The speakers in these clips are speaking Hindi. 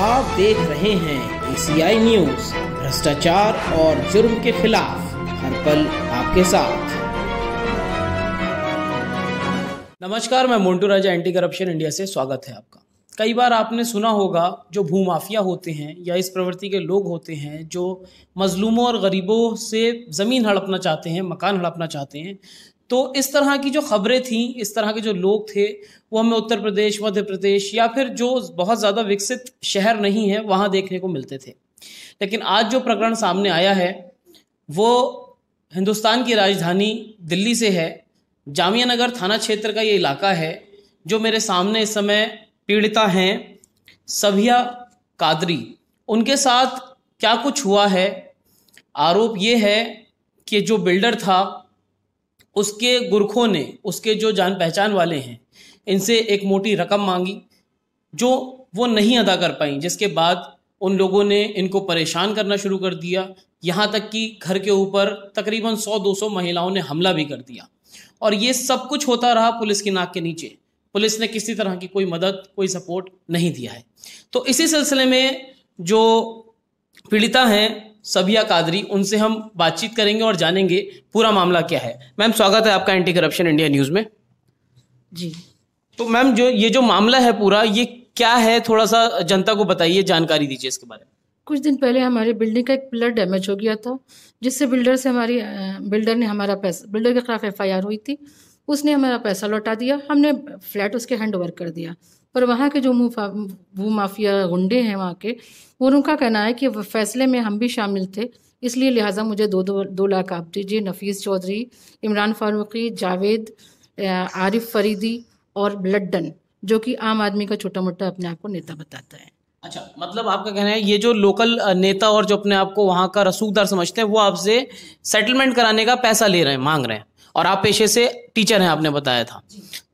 आप देख रहे हैं एसीआई न्यूज भ्रष्टाचार और जुर्म के खिलाफ हर पल आपके साथ नमस्कार मैं Montu Raja anti corruption India से स्वागत है आपका कई बार आपने सुना होगा जो भूमाफिया होते हैं या इस प्रवृत्ति के लोग होते हैं जो मजलूमों और गरीबों से ज़मीन हड़पना चाहते हैं मकान हड़पना चाहते हैं तो इस तरह की जो खबरें थीं इस तरह के जो लोग थे वो हमें उत्तर प्रदेश मध्य प्रदेश या फिर जो बहुत ज़्यादा विकसित शहर नहीं है वहाँ देखने को मिलते थे लेकिन आज जो प्रकरण सामने आया है वो हिंदुस्तान की राजधानी दिल्ली से है जामिया नगर थाना क्षेत्र का ये इलाका है जो मेरे सामने इस समय पीड़िता हैं सभिया कादरी उनके साथ क्या कुछ हुआ है आरोप ये है कि जो बिल्डर था उसके गुरखों ने उसके जो जान पहचान वाले हैं इनसे एक मोटी रकम मांगी जो वो नहीं अदा कर पाई जिसके बाद उन लोगों ने इनको परेशान करना शुरू कर दिया यहाँ तक कि घर के ऊपर तकरीबन 100-200 महिलाओं ने हमला भी कर दिया और ये सब कुछ होता रहा पुलिस की नाक के नीचे पुलिस ने किसी तरह की कोई मदद कोई सपोर्ट नहीं दिया है तो इसी सिलसिले में जो पीड़िता हैं सबिया कादरी उनसे हम बातचीत करेंगे और जानेंगे पूरा मामला क्या है मैम स्वागत है आपका एंटी करप्शन इंडिया न्यूज़ में जी तो मैम जो ये जो मामला है पूरा ये क्या है थोड़ा सा जनता को बताइए जानकारी दीजिए इसके बारे में कुछ दिन पहले हमारी बिल्डिंग का एक पिलर डैमेज हो गया था जिससे बिल्डर से हमारी बिल्डर ने हमारा पैसा बिल्डर के खिलाफ एफ हुई थी उसने हमारा पैसा लौटा दिया हमने फ्लैट उसके हैंड कर दिया पर वहाँ के जो भू माफिया गुंडे हैं वहाँ के उनका कहना है कि फैसले में हम भी शामिल थे इसलिए लिहाजा मुझे दो दो दो लाख आप दीजिए नफीस चौधरी इमरान फारूकी जावेद आरिफ फरीदी और लड्डन जो कि आम आदमी का छोटा मोटा अपने आप को नेता बताता है अच्छा मतलब आपका कहना है ये जो लोकल नेता और जो अपने आप को वहाँ का रसूखदार समझते हैं वो आपसे सेटलमेंट कराने का पैसा ले रहे हैं मांग रहे हैं और आप पेशे से टीचर हैं आपने बताया था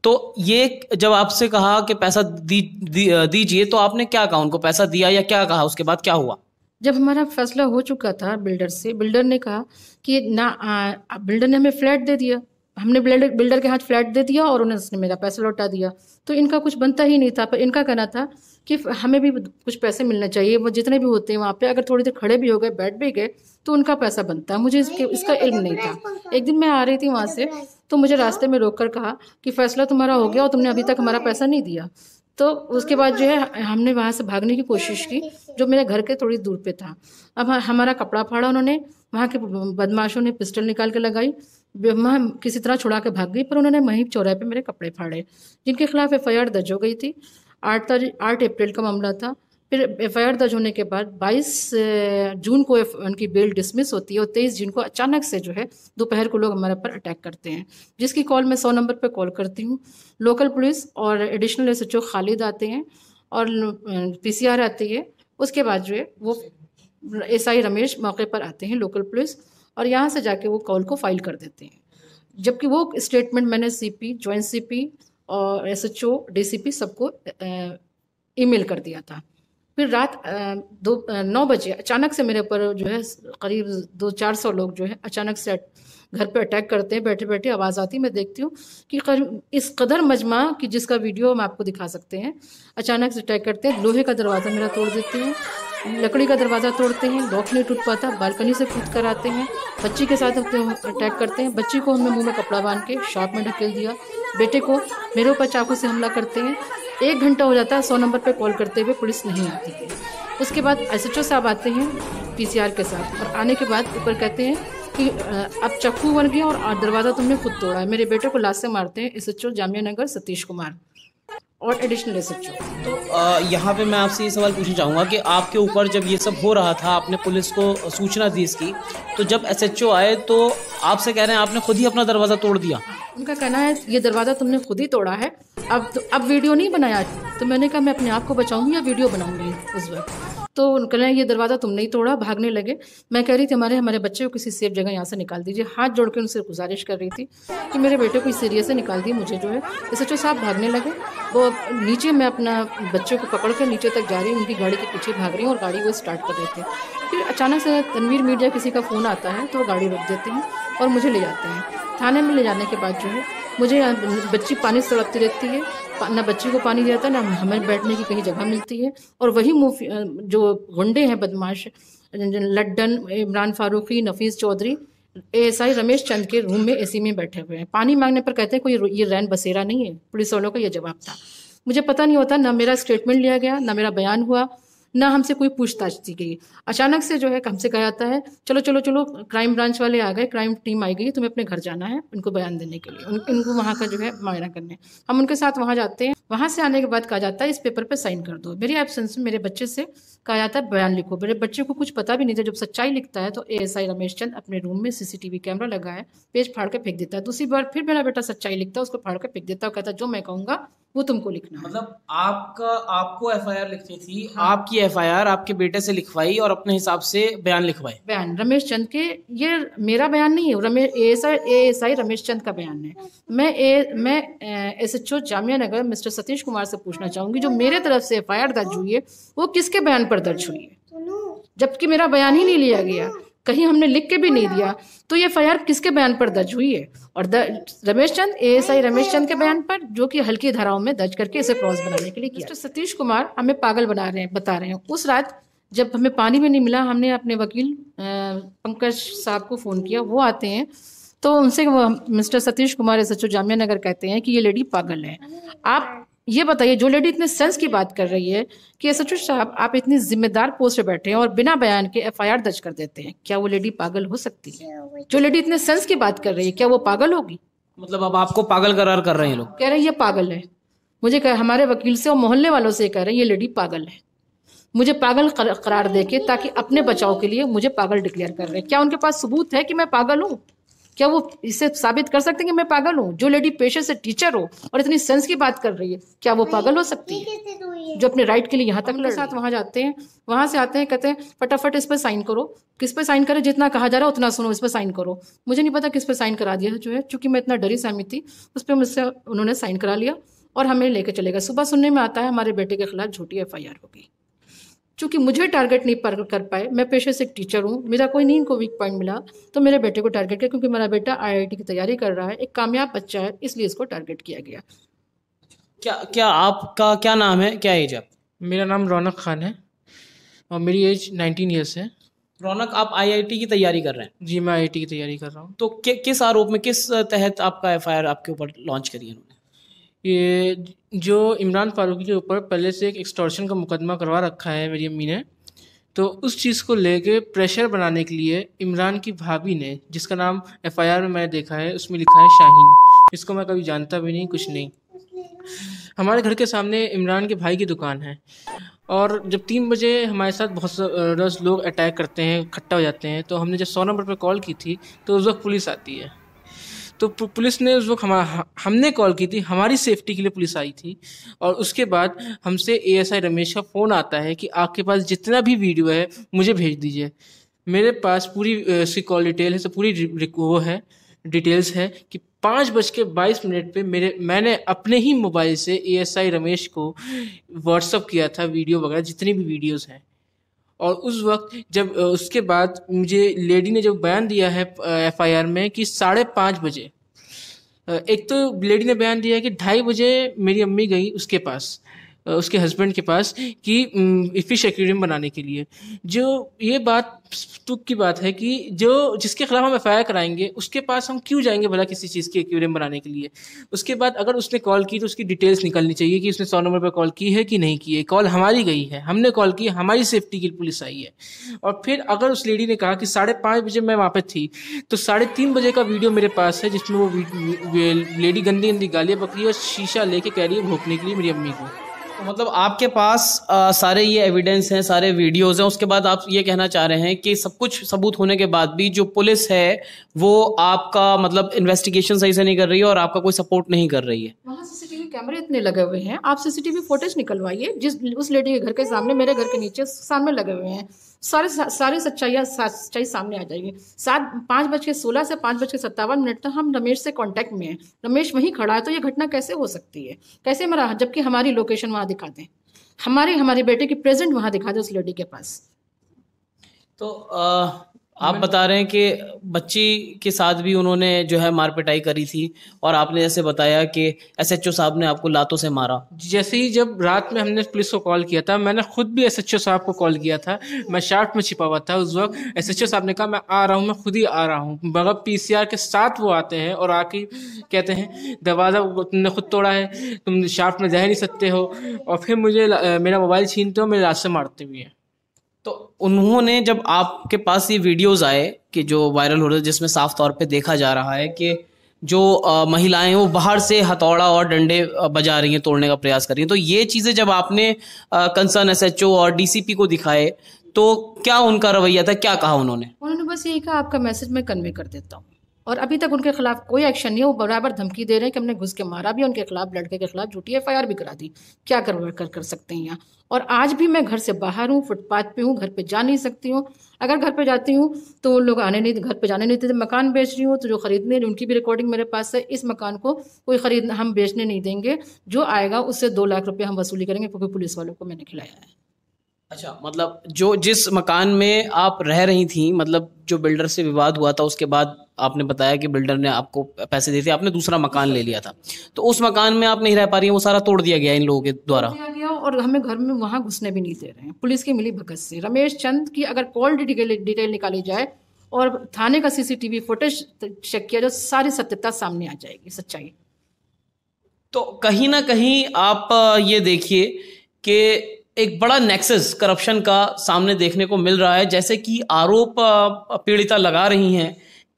तो ये जब आपसे कहा कि पैसा दी, दी, दीजिए तो आपने क्या कहा उनको पैसा दिया या क्या कहा उसके बाद क्या हुआ जब हमारा फैसला हो चुका था बिल्डर से बिल्डर ने कहा कि ना आ, बिल्डर ने हमें फ्लैट दे दिया हमने बिल्डर बिल्डर के हाथ फ्लैट दे दिया और उन्होंने मेरा पैसा लौटा दिया तो इनका कुछ बनता ही नहीं था पर इनका कहना था कि हमें भी कुछ पैसे मिलने चाहिए वो जितने भी होते हैं वहाँ पे अगर थोड़ी देर खड़े भी हो गए बैठ भी गए तो उनका पैसा बनता है मुझे इसके इसका तो इल्म नहीं था एक दिन मैं आ रही थी वहाँ से तो मुझे रास्ते में रोक कर कहा कि फैसला तुम्हारा हो गया और तुमने अभी तक हमारा पैसा नहीं दिया तो उसके बाद जो है हमने वहाँ से भागने की कोशिश की जो मेरे घर के थोड़ी दूर पे था अब हमारा कपड़ा फाड़ा उन्होंने वहाँ के बदमाशों ने पिस्टल निकाल के लगाई वहाँ किसी तरह छुड़ा के भाग गई पर उन्होंने वहीं चौराहे पे मेरे कपड़े फाड़े जिनके खिलाफ एफ दर्ज हो गई थी आठ तारीख आठ अप्रैल का मामला था फिर एफ दर्ज होने के बाद 22 जून को उनकी बेल डिसमिस होती है और 23 जून को अचानक से जो है दोपहर को लोग हमारे पर अटैक करते हैं जिसकी कॉल मैं 100 नंबर पर कॉल करती हूँ लोकल पुलिस और एडिशनल एस खालिद आते हैं और आर आती है उसके बाद जो है वो आई रमेश मौके पर आते हैं लोकल पुलिस और यहाँ से जाके वो कॉल को फाइल कर देते हैं जबकि वो स्टेटमेंट मैंने सी ज्वाइंट सी पी और S H O D C P सबको ईमेल कर दिया था फिर रात दो नौ बजे अचानक से मेरे ऊपर जो है करीब दो चार सौ लोग जो है अचानक से घर पे अटैक करते हैं बैठे बैठे आवाज़ आती मैं देखती हूँ कि इस कदर मजमा कि जिसका वीडियो हम आपको दिखा सकते हैं अचानक से अटैक करते हैं लोहे का दरवाज़ा मेरा तोड़ देते हैं लकड़ी का दरवाज़ा तोड़ते हैं लॉक नहीं टूट पाता बालकनी से कूद कर आते हैं बच्ची के साथ अटैक करते हैं बच्ची को हमने मुंह में कपड़ा बांध के शॉप में ढकेल दिया बेटे को मेरे ऊपर चाकू से हमला करते हैं एक घंटा हो जाता है सौ नंबर पर कॉल करते हुए पुलिस नहीं आती है उसके बाद एस साहब आते हैं पी के साथ और आने के बाद ऊपर कहते हैं कि अब चक्कू बन गया और दरवाज़ा तुमने खुद तोड़ा है मेरे बेटे को लाश से मारते हैं एस एच जामिया नगर सतीश कुमार और एडिशनल हो तो यहाँ पे मैं आपसे ये सवाल पूछना चाहूँगा कि आपके ऊपर जब ये सब हो रहा था आपने पुलिस को सूचना दी इसकी तो जब ओ आए तो आपसे कह रहे हैं आपने खुद ही अपना दरवाज़ा तोड़ दिया उनका कहना है ये दरवाज़ा तुमने खुद ही तोड़ा है अब तो, अब वीडियो नहीं बनाया तो मैंने कहा मैं अपने आप को बचाऊंगी या वीडियो बनाऊंगी उस वक्त तो उनके ये दरवाज़ा तुमने ही तोड़ा भागने लगे मैं कह रही थी हमारे हमारे बच्चे को किसी सेफ जगह यहाँ से निकाल दीजिए हाथ जोड़ के उनसे गुजारिश कर रही थी कि मेरे बेटे को इस एरिया से निकाल दी मुझे जो है इस एच साहब भागने लगे वो नीचे मैं अपना बच्चों को पकड़ कर नीचे तक जा रही हूँ उनकी गाड़ी के पीछे भाग रही हूँ और गाड़ी वो स्टार्ट कर देते हैं फिर अचानक से तनवीर मीडिया किसी का फ़ोन आता है तो वो गाड़ी रोक देते हैं और मुझे ले जाते हैं थाने में ले जाने के बाद जो है मुझे बच्ची पानी से रहती है ना बच्ची को पानी जाता ना हमें बैठने की कहीं जगह मिलती है और वही जो गुंडे हैं बदमाश Laddan Imran Farooqui Nafees Chaudhary A S I Ramesh Chand के रूम में एसी में बैठे हुए हैं पानी मांगने पर कहते हैं कोई ये रैन बसेरा नहीं है पुलिस वालों का ये जवाब था मुझे पता नहीं होता ना मेरा स्टेटमेंट लिया गया ना मेरा बयान हुआ ना हमसे कोई पूछताछ दी गई अचानक से जो है हमसे कहा जाता है चलो चलो चलो क्राइम ब्रांच वाले आ गए क्राइम टीम आई गई तुम्हें अपने घर जाना है उनको बयान देने के लिए उन, उनको वहाँ का जो है मायना करने हम उनके साथ वहाँ जाते हैं वहाँ से आने के बाद कहा जाता है इस पेपर पर पे साइन कर दो मेरी एबसेंस में मेरे बच्चे से कहा जाता है बयान लिखो मेरे बच्चे को कुछ पता भी नहीं था जब सच्चाई लिखता है तो ए एस आई रमेश चंद अपने रूम में सीसीटीवी कैमरा लगा है पेज फाड़ के फेंक देता है दूसरी बार फिर मेरा बेटा सच्चाई लिखता है उसको फाड़ के फेंक देता है और कहता जो मैं कहूँगा वो तुमको लिखना मतलब आपका आपको एफआईआर लिखनी थी हाँ। आपकी एफआईआर आपके बेटे से लिखवाई और अपने हिसाब से बयान लिखवाई बयान रमेश चंद के ये मेरा बयान नहीं है Ramesh A S I Ramesh Chand का बयान है मैं ए, मैं S H O Jamia Nagar mister Satish Kumar से पूछना चाहूंगी जो मेरे तरफ से एफ दर्ज हुई है वो किसके बयान पर दर्ज हुई है जबकि मेरा बयान ही नहीं लिया गया कहीं हमने लिख के भी नहीं हाँ, दिया हाँ। तो ये एफ किसके बयान पर दर्ज हुई है और रमेश चंद एएसआई रमेश चंद के हाँ। बयान पर जो कि हल्की धाराओं में दर्ज करके इसे क्रॉस बनाने के लिए किया सतीश कुमार हमें पागल बना रहे हैं बता रहे हैं उस रात जब हमें पानी भी नहीं मिला हमने अपने वकील पंकज साहब को फ़ोन किया वो आते हैं तो उनसे mister Satish Kumar S H Jamia Nagar कहते हैं कि ये लेडी पागल है आप ये बताइए जो लेडी इतने सेंस की बात कर रही है कि एस साहब आप इतनी जिम्मेदार पोस्ट पे बैठे हैं और बिना बयान के एफआईआर दर्ज कर देते हैं क्या वो लेडी पागल हो सकती है जो लेडी इतने सेंस की बात कर रही है क्या वो पागल होगी मतलब अब आपको पागल करार कर रहे हैं लोग कह रहे हैं ये पागल है मुझे कह हमारे वकील से और मोहल्ले वालों से कह रहे हैं ये लेडी पागल है मुझे पागल करार देके ताकि अपने बचाव के लिए मुझे पागल डिक्लेयर कर रहे हैं क्या उनके पास सबूत है कि मैं पागल हूँ क्या वो इसे साबित कर सकते हैं कि मैं पागल हूँ जो लेडी पेशे से टीचर हो और इतनी सेंस की बात कर रही है क्या वो पागल हो सकती है जो अपने राइट के लिए यहाँ तक मेरे साथ वहाँ जाते हैं वहाँ से आते हैं कहते हैं फटाफट इस पर साइन करो किस पर साइन करे जितना कहा जा रहा है उतना सुनो इस पर साइन करो मुझे नहीं पता किस पर साइन करा दिया जो है चूंकि मैं इतना डरी सहमी थी उस पर मुझसे उन्होंने साइन करा लिया और हमें लेकर चलेगा सुबह सुनने में आता है हमारे बेटे के खिलाफ झूठी एफ आई आर होगी चूंकि मुझे टारगेट नहीं कर पाए मैं पेशे से एक टीचर हूँ मेरा कोई नहीं इनको वीक पॉइंट मिला तो मेरे बेटे को टारगेट किया क्योंकि मेरा बेटा आईआईटी की तैयारी कर रहा है एक कामयाब बच्चा है इसलिए इसको टारगेट किया गया क्या क्या आपका क्या नाम है क्या एज आप मेरा नाम रौनक खान है और मेरी एज नाइनटीन ईयर्स है रौनक आप आईआईटी की तैयारी कर रहे हैं जी मैं आईआईटी की तैयारी कर रहा हूँ तो कि, किस आरोप में किस तहत आपका एफआईआर आपके ऊपर लॉन्च करिए ये जो इमरान फारूकी के ऊपर पहले से एक एक्सटॉर्शन का मुकदमा करवा रखा है मेरी अम्मी ने तो उस चीज़ को लेके प्रेशर बनाने के लिए इमरान की भाभी ने जिसका नाम एफआईआर में मैंने देखा है उसमें लिखा है शाहीन इसको मैं कभी जानता भी नहीं कुछ नहीं हमारे घर के सामने इमरान के भाई की दुकान है और जब तीन बजे हमारे साथ बहुत दस लोग अटैक करते हैं इकट्ठा हो जाते हैं तो हमने जब सौ नंबर पर कॉल की थी तो उस वक्त पुलिस आती है तो पुलिस ने उस वक्त हम हमने कॉल की थी हमारी सेफ्टी के लिए पुलिस आई थी और उसके बाद हमसे आई रमेश का फ़ोन आता है कि आपके पास जितना भी वीडियो है मुझे भेज दीजिए मेरे पास पूरी उसकी कॉल डिटेल है सब पूरी वो है डिटेल्स है कि पाँच बज के बाईस मिनट पर मेरे मैंने अपने ही मोबाइल से आई रमेश को व्हाट्सअप किया था वीडियो वगैरह जितनी भी वीडियोज़ हैं और उस वक्त जब उसके बाद मुझे लेडी ने जब बयान दिया है एफआईआर में कि साढ़े पाँच बजे एक तो लेडी ने बयान दिया कि ढाई बजे मेरी अम्मी गई उसके पास उसके हस्बैंड के पास कि फिश एक्वेरियम बनाने के लिए जो ये बात तुक की बात है कि जो जिसके खिलाफ हम एफ कराएंगे उसके पास हम क्यों जाएंगे भला किसी चीज़ की एक्वेरियम बनाने के लिए उसके बाद अगर उसने कॉल की तो उसकी डिटेल्स निकलनी चाहिए कि उसने सौ नंबर पर कॉल की है कि नहीं की है कॉल हमारी गई है हमने कॉल की हमारी सेफ्टी की पुलिस आई है और फिर अगर उस लेडी ने कहा कि साढ़े पाँच बजे मैं वहाँ पर थी तो साढ़े तीन बजे का वीडियो मेरे पास है जिसमें वो लेडी गंदी गंदी गालियाँ बकरी और शीशा लेके कह रही है भोंकने के लिए मेरी अम्मी को तो मतलब आपके पास आ, सारे ये एविडेंस हैं सारे वीडियोस हैं उसके बाद आप ये कहना चाह रहे हैं कि सब कुछ सबूत होने के बाद भी जो पुलिस है वो आपका मतलब इन्वेस्टिगेशन सही से नहीं कर रही है और आपका कोई सपोर्ट नहीं कर रही है वहाँ सीसीटीवी कैमरे इतने लगे हुए हैं आप सीसीटीवी फुटेज निकलवाइए जिस उस लेडी के घर के सामने मेरे घर के नीचे सामने लगे हुए हैं सारे सारी सच्चाइयाँ सच्चाई सामने आ जाएगी सात पाँच बज के सोलह से पाँच बज के सत्तावन मिनट तक हम रमेश से कांटेक्ट में हैं रमेश वहीं खड़ा है तो ये घटना कैसे हो सकती है कैसे मरा जबकि हमारी लोकेशन वहाँ दिखा दें हमारे हमारे बेटे की प्रेजेंट वहाँ दिखा दें उस लेडी के पास तो आप बता रहे हैं कि बच्ची के साथ भी उन्होंने जो है मार पिटाई करी थी और आपने जैसे बताया कि एसएचओ साहब ने आपको लातों से मारा जैसे ही जब रात में हमने पुलिस को कॉल किया था मैंने खुद भी एसएचओ साहब को कॉल किया था मैं शार्ट में छिपा हुआ था उस वक्त एसएचओ साहब ने कहा मैं आ रहा हूँ मैं खुद ही आ रहा हूँ मगर पी के साथ वो आते हैं और आके कहते हैं दरवाज़ा तुमने खुद तोड़ा है तुम शार्ट में रह नहीं सकते हो और फिर मुझे मेरा मोबाइल छीनते हो मेरे रास्ते मारते हुए हैं तो उन्होंने जब आपके पास ये वीडियोस आए कि जो वायरल हो रहे जिसमें साफ तौर पे देखा जा रहा है कि जो महिलाएं वो बाहर से हथौड़ा और डंडे बजा रही हैं तोड़ने का प्रयास कर रही हैं तो ये चीज़ें जब आपने कंसर्न एसएचओ और डीसीपी को दिखाए तो क्या उनका रवैया था क्या कहा उन्होंने उन्होंने बस यही कहा आपका मैसेज मैं कन्वे कर देता हूँ और अभी तक उनके खिलाफ कोई एक्शन नहीं है वो बराबर धमकी दे रहे हैं कि हमने घुस के मारा भी उनके खिलाफ लड़के के खिलाफ झूठी एफ भी करा दी क्या कर कर, कर सकते हैं यहाँ और आज भी मैं घर से बाहर हूँ फुटपाथ पे हूँ घर पे जा नहीं सकती हूँ अगर घर पे जाती हूँ तो उन लोग आने नहीं घर पे जाने नहीं देते मकान बेच रही हूँ तो जो खरीदने उनकी भी रिकॉर्डिंग मेरे पास है इस मकान को कोई खरीद हम बेचने नहीं देंगे जो आएगा उससे दो लाख रुपये हम वसूली करेंगे क्योंकि पुलिस वालों को मैंने खिलाया है अच्छा मतलब जो जिस मकान में आप रह रही थी मतलब जो बिल्डर से विवाद हुआ था उसके बाद आपने बताया कि बिल्डर ने आपको पैसे दिए थे आपने दूसरा मकान ले लिया था तो उस मकान में आप नहीं रह पा रही है वो सारा तोड़ दिया गया इन लोगों के द्वारा और हमें घर में वहां घुसने भी नहीं दे रहे हैं पुलिस की मिली भगत से रमेश चंद की अगर कॉल डिटेल निकाली जाए और थाने का सीसीटीवी फुटेज चेक किया जाए सारी सत्यता सामने आ जाएगी सच्चाई तो कहीं ना कहीं आप ये देखिए कि एक बड़ा नेक्सस करप्शन का सामने देखने को मिल रहा है जैसे कि आरोप पीड़िता लगा रही हैं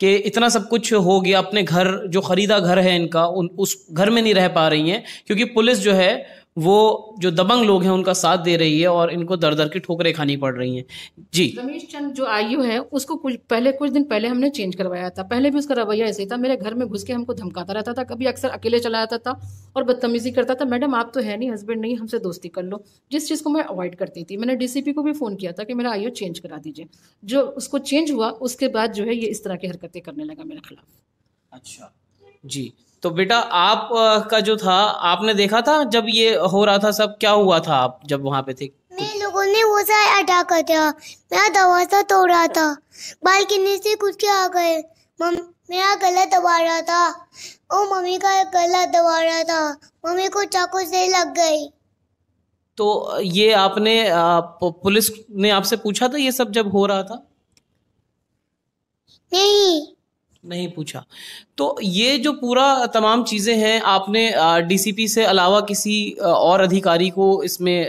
कि इतना सब कुछ हो गया अपने घर जो ख़रीदा घर है इनका उन उस घर में नहीं रह पा रही हैं क्योंकि पुलिस जो है वो जो दबंग लोग हैं उनका साथ दे रही है और इनको दर दर की ठोकरें खानी पड़ रही हैं जी रमेश चंद जो आयु है उसको कुछ पहले कुछ दिन पहले हमने चेंज करवाया था पहले भी उसका रवैया ऐसे था मेरे घर में घुस के हमको धमकाता रहता था कभी अक्सर अकेले चला जाता था और बदतमीजी करता था मैडम आप तो है नहीं हस्बैंड नहीं हमसे दोस्ती कर लो जिस चीज़ को मैं अवॉइड करती थी मैंने डीसीपी को भी फ़ोन किया था कि मेरा आयु चेंज करा दीजिए जो उसको चेंज हुआ उसके बाद जो है ये इस तरह की हरकतें करने लगा मेरे खिलाफ अच्छा जी तो बेटा आप का जो था आपने देखा था जब ये हो रहा था सब क्या हुआ था आप जब वहाँ पे थे मेरे लोगों ने वो सारे अटैक कर दिया मेरा दरवाजा तोड़ रहा था के नीचे कुछ के आ गए मम मेरा गला दबा रहा था ओ मम्मी का गला दबा रहा था मम्मी को चाकू से लग गई तो ये आपने पुलिस ने आपसे पूछा था ये सब जब हो रहा था नहीं नहीं पूछा तो ये जो पूरा तमाम चीज़ें हैं आपने डीसीपी से अलावा किसी और अधिकारी को इसमें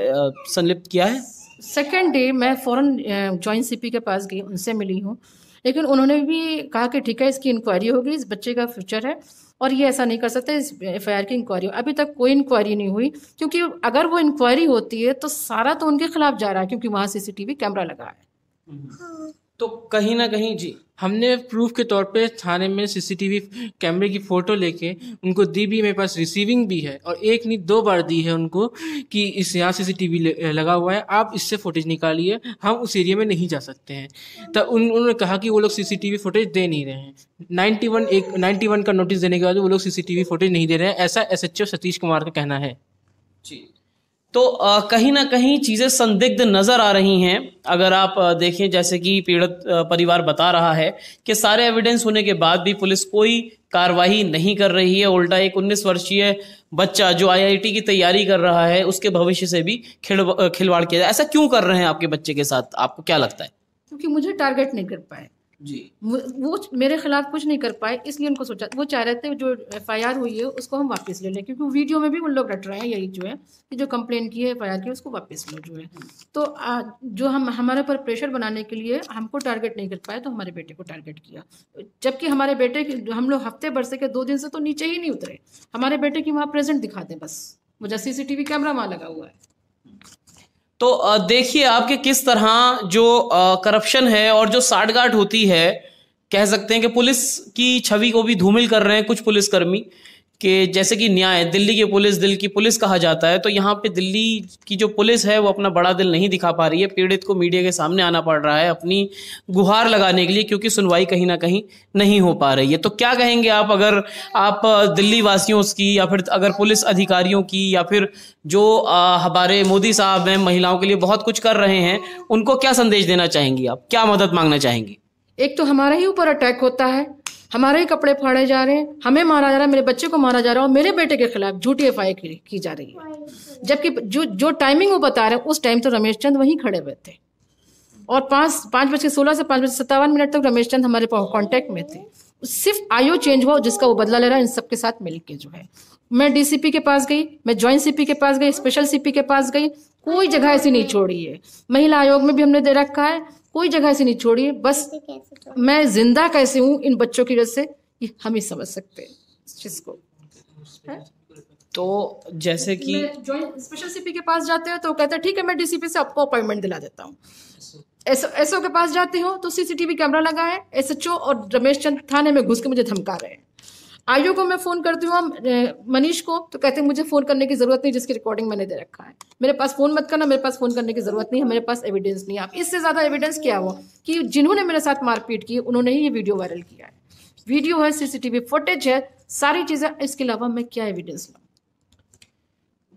संलिप्त किया है सेकेंड डे मैं फ़ौरन जॉइंट सीपी के पास गई उनसे मिली हूँ लेकिन उन्होंने भी कहा कि ठीक है इसकी इंक्वायरी होगी इस बच्चे का फ्यूचर है और ये ऐसा नहीं कर सकते इस एफ की इंक्वायरी अभी तक कोई इंक्वायरी नहीं हुई क्योंकि अगर वो इंक्वायरी होती है तो सारा तो उनके खिलाफ जा रहा है क्योंकि वहाँ सीसीटीवी कैमरा लगा है हाँ। तो कहीं ना कहीं जी हमने प्रूफ के तौर पे थाने में सीसीटीवी कैमरे की फ़ोटो लेके उनको दी भी मेरे पास रिसीविंग भी है और एक नहीं दो बार दी है उनको कि इस यहाँ सीसीटीवी लगा हुआ है आप इससे फुटेज निकालिए हम उस एरिया में नहीं जा सकते हैं तब तो उन, उन्होंने कहा कि वो लोग सीसीटीवी फुटेज दे नहीं रहे हैं नाइन्टी वन एक नाइन्टी वन का नोटिस देने के बाद वो लोग सीसीटीवी फुटेज नहीं दे रहे हैं ऐसा ओ सतीश कुमार का कहना है जी तो कहीं ना कहीं चीज़ें संदिग्ध नज़र आ रही हैं अगर आप देखें जैसे कि पीड़ित परिवार बता रहा है कि सारे एविडेंस होने के बाद भी पुलिस कोई कार्रवाई नहीं कर रही है उल्टा एक उन्नीस वर्षीय बच्चा जो आईआईटी की तैयारी कर रहा है उसके भविष्य से भी खिलवाड़ किया जाए ऐसा क्यों कर रहे हैं आपके बच्चे के साथ आपको क्या लगता है क्योंकि मुझे टारगेट नहीं कर पाए जी वो मेरे खिलाफ कुछ नहीं कर पाए इसलिए उनको सोचा वो चाह रहे थे जो एफ हुई है उसको हम वापस ले लें क्योंकि वीडियो में भी उन लोग रट रहे हैं यही जो है कि जो कंप्लेन की है एफ की उसको वापस लो जो है तो आ, जो हम हमारे पर प्रेशर बनाने के लिए हमको टारगेट नहीं कर पाए तो हमारे बेटे को टारगेट किया जबकि हमारे बेटे की हम लोग हफ्ते भर से के दो दिन से तो नीचे ही नहीं उतरे हमारे बेटे की वहाँ प्रेजेंट दिखा दें बस मुझे वी कैमरा वहाँ लगा हुआ है तो देखिए आपके किस तरह जो करप्शन है और जो साठगांठ होती है कह सकते हैं कि पुलिस की छवि को भी धूमिल कर रहे हैं कुछ पुलिसकर्मी कि जैसे कि न्याय दिल्ली की पुलिस दिल की पुलिस कहा जाता है तो यहाँ पे दिल्ली की जो पुलिस है वो अपना बड़ा दिल नहीं दिखा पा रही है पीड़ित को मीडिया के सामने आना पड़ रहा है अपनी गुहार लगाने के लिए क्योंकि सुनवाई कहीं ना कहीं नहीं हो पा रही है तो क्या कहेंगे आप अगर आप दिल्ली वासियों की या फिर अगर पुलिस अधिकारियों की या फिर जो हमारे मोदी साहब हैं महिलाओं के लिए बहुत कुछ कर रहे हैं उनको क्या संदेश देना चाहेंगी आप क्या मदद मांगना चाहेंगी एक तो हमारे ही ऊपर अटैक होता है हमारे ही कपड़े फाड़े जा रहे हैं हमें मारा जा रहा है मेरे बच्चे को मारा जा रहा है और मेरे बेटे के खिलाफ झूठी एफ आई की जा रही है जबकि जो जो टाइमिंग वो बता रहे हैं उस टाइम तो रमेश चंद वहीं खड़े हुए थे और पाँच पाँच बज के सोलह से पाँच बज सत्तावन मिनट तक रमेश चंद हमारे कॉन्टैक्ट में थे सिर्फ आयो चेंज हुआ जिसका वो बदला ले रहा है इन सबके साथ मिलकर जो है मैं डीसीपी के पास गई मैं ज्वाइंट सीपी के पास गई स्पेशल सीपी के पास गई कोई जगह ऐसी नहीं छोड़ी है महिला आयोग में भी हमने दे रखा है कोई जगह ऐसी नहीं है बस मैं जिंदा कैसे हूँ इन बच्चों की वजह से ये हम ही समझ सकते हैं इस चीज को तो जैसे कि स्पेशल सीपी के पास जाते हैं तो कहते हैं ठीक है मैं डीसीपी से आपको अपॉइंटमेंट दिला देता हूँ एसओ एसओ के पास जाते हो तो सीसीटीवी कैमरा लगा है एसएचओ और रमेश चंद थाने में घुस के मुझे धमका रहे हैं आईओ को मैं फोन करती हूँ मनीष को तो कहते हैं मुझे फोन करने की जरूरत नहीं जिसकी रिकॉर्डिंग मैंने दे रखा है मेरे पास फोन मत करना मेरे पास फोन करने की जरूरत नहीं है मेरे पास एविडेंस नहीं है आप इससे ज्यादा एविडेंस क्या हो कि जिन्होंने मेरे साथ मारपीट की उन्होंने ही ये वीडियो वायरल किया है वीडियो है सीसीटीवी फुटेज है सारी चीजें इसके अलावा मैं क्या एविडेंस लू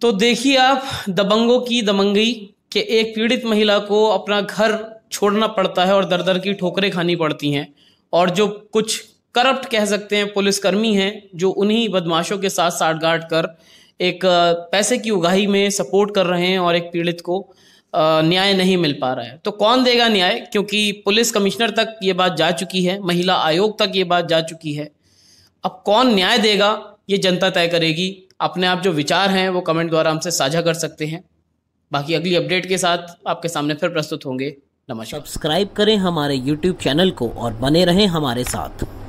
तो देखिए आप दबंगों की दबंगी के एक पीड़ित महिला को अपना घर छोड़ना पड़ता है और दर दर की ठोकरें खानी पड़ती हैं और जो कुछ करप्ट कह सकते हैं पुलिसकर्मी हैं जो उन्हीं बदमाशों के साथ साठगांठ कर एक पैसे की उगाही में सपोर्ट कर रहे हैं और एक पीड़ित को न्याय नहीं मिल पा रहा है तो कौन देगा न्याय क्योंकि पुलिस कमिश्नर तक ये बात जा चुकी है महिला आयोग तक ये बात जा चुकी है अब कौन न्याय देगा ये जनता तय करेगी अपने आप जो विचार हैं वो कमेंट द्वारा हमसे साझा कर सकते हैं बाकी अगली अपडेट के साथ आपके सामने फिर प्रस्तुत होंगे नमस्कार सब्सक्राइब करें हमारे यूट्यूब चैनल को और बने रहें हमारे साथ